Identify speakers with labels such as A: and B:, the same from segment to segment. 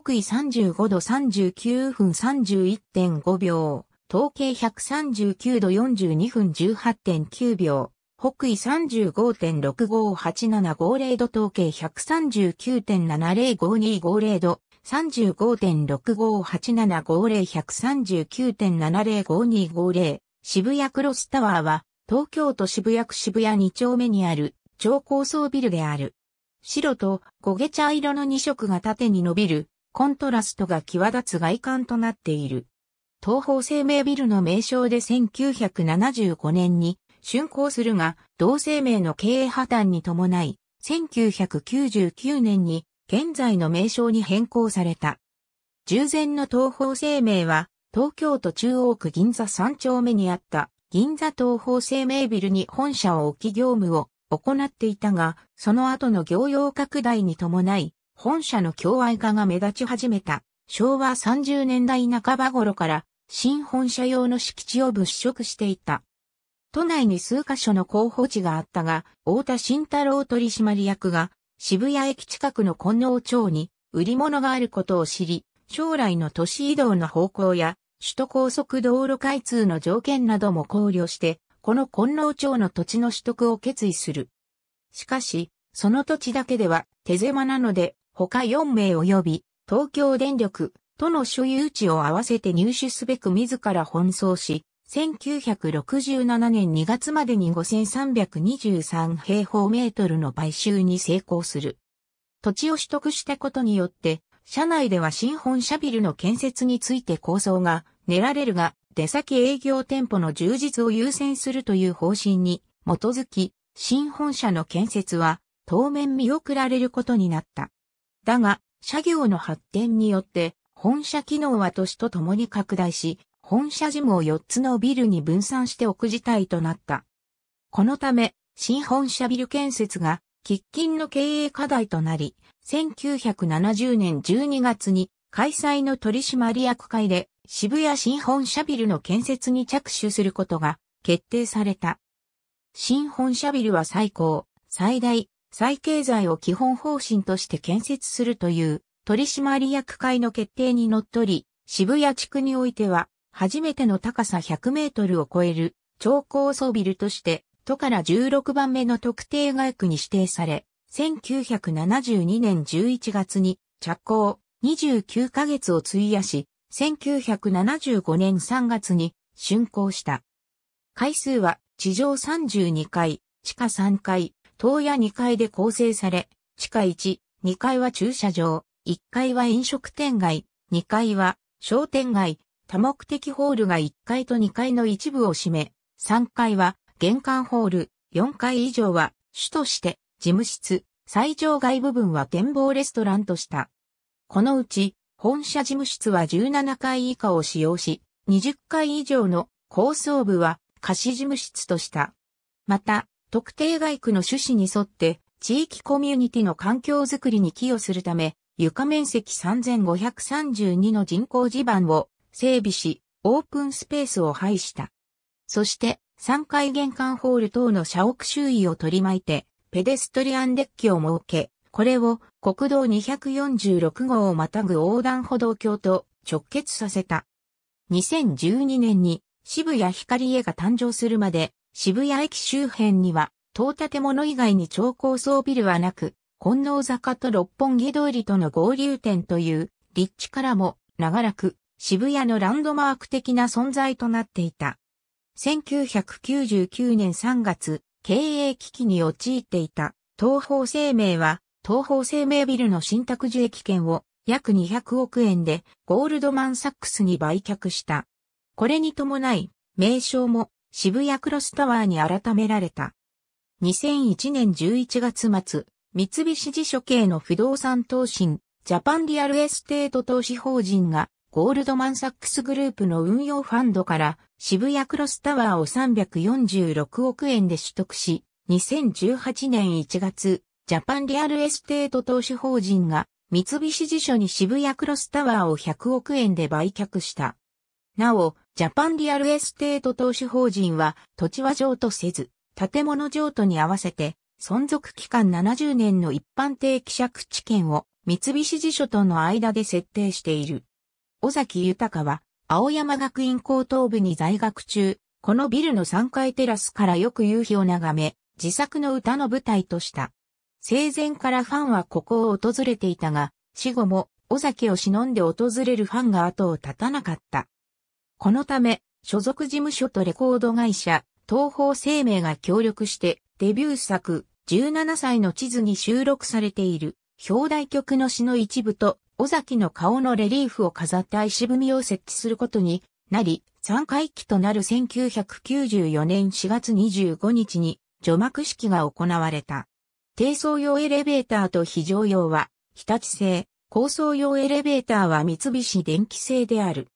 A: 北緯35度39分31.5秒、統計139度42分18.9秒、北緯35.65875度統計139.70525 0度、3 5 6 5 8 7 5 0 1 3 9 7 0 5 2 5 0渋谷クロスタワーは東京都渋谷区渋谷2丁目にある超高層ビルである。白と焦げ茶色の2色が縦に伸びるコントラストが際立つ外観となっている。東方生命ビルの名称で1975年に竣工するが、同生命の経営破綻に伴い、1999年に現在の名称に変更された。従前の東方生命は、東京都中央区銀座3丁目にあった銀座東方生命ビルに本社を置き業務を行っていたが、その後の業用拡大に伴い、本社の共愛化が目立ち始めた昭和30年代半ば頃から新本社用の敷地を物色していた。都内に数カ所の候補地があったが、太田慎太郎取締役が渋谷駅近くの金納町に売り物があることを知り、将来の都市移動の方向や首都高速道路開通の条件なども考慮して、この金納町の土地の取得を決意する。しかし、その土地だけでは手狭なので、他4名及び、東京電力、との所有地を合わせて入手すべく自ら奔走し、1967年2月までに5323平方メートルの買収に成功する。土地を取得したことによって、社内では新本社ビルの建設について構想が練られるが、出先営業店舗の充実を優先するという方針に基づき、新本社の建設は当面見送られることになった。だが、社業の発展によって、本社機能は都市とともに拡大し、本社事務を4つのビルに分散しておく事態となった。このため、新本社ビル建設が、喫緊の経営課題となり、1970年12月に開催の取締役会で渋谷新本社ビルの建設に着手することが決定された。新本社ビルは最高、最大、再経済を基本方針として建設するという取締役会の決定にのっとり、渋谷地区においては、初めての高さ100メートルを超える超高層ビルとして、都から16番目の特定外区に指定され、1972年11月に着工29ヶ月を費やし、1975年3月に竣工した。回数は地上32回、地下3回、棟屋2階で構成され、地下1、2階は駐車場、1階は飲食店街、2階は商店街、多目的ホールが1階と2階の一部を占め、3階は玄関ホール、4階以上は主として事務室、最上階部分は展望レストランとした。このうち本社事務室は17階以下を使用し、20階以上の高層部は貸し事務室とした。また、特定外区の趣旨に沿って地域コミュニティの環境づくりに寄与するため、床面積3532の人工地盤を整備し、オープンスペースを配した。そして、3階玄関ホール等の社屋周囲を取り巻いて、ペデストリアンデッキを設け、これを国道246号をまたぐ横断歩道橋と直結させた。2012年に渋谷光家が誕生するまで渋谷駅周辺には、当建物以外に超高層ビルはなく、金納坂と六本木通りとの合流点という立地からも長らく渋谷のランドマーク的な存在となっていた。1999年3月、経営危機に陥っていた東方生命は東方生命ビルの新宅受益券を約200億円でゴールドマンサックスに売却した。これに伴い、名称も渋谷クロスタワーに改められた。2001年11月末、三菱地所系の不動産投資、ジャパンリアルエステート投資法人が、ゴールドマンサックスグループの運用ファンドから渋谷クロスタワーを346億円で取得し、2018年1月、ジャパンリアルエステート投資法人が三菱地所に渋谷クロスタワーを100億円で売却した。なお、ジャパンリアルエステート投資法人は土地は譲渡せず、建物譲渡に合わせて存続期間70年の一般定期借地権を三菱地所との間で設定している。尾崎豊は青山学院高等部に在学中、このビルの3階テラスからよく夕日を眺め、自作の歌の舞台とした。生前からファンはここを訪れていたが、死後も尾崎を忍んで訪れるファンが後を絶たなかった。このため、所属事務所とレコード会社、東方生命が協力して、デビュー作、17歳の地図に収録されている、表題曲の詩の一部と、尾崎の顔のレリーフを飾った石踏みを設置することになり、3回期となる1994年4月25日に、除幕式が行われた。低層用エレベーターと非常用は、日立製、高層用エレベーターは三菱電機製である。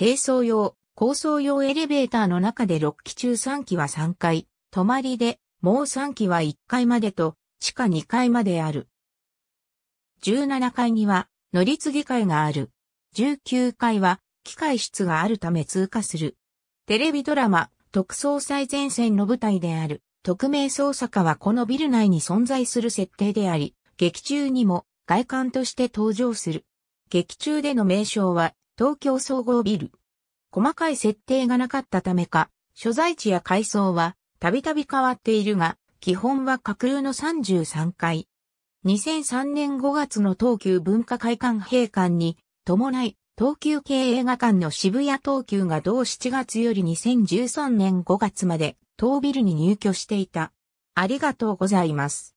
A: 低層用、高層用エレベーターの中で6機中3機は3階、泊まりで、もう3機は1階までと、地下2階まである。17階には、乗り継ぎ会がある。19階は、機械室があるため通過する。テレビドラマ、特捜最前線の舞台である、特命捜査課はこのビル内に存在する設定であり、劇中にも外観として登場する。劇中での名称は、東京総合ビル。細かい設定がなかったためか、所在地や階層はたびたび変わっているが、基本は架空の33階。2003年5月の東急文化会館閉館に伴い、東急系映画館の渋谷東急が同7月より2013年5月まで当ビルに入居していた。ありがとうございます。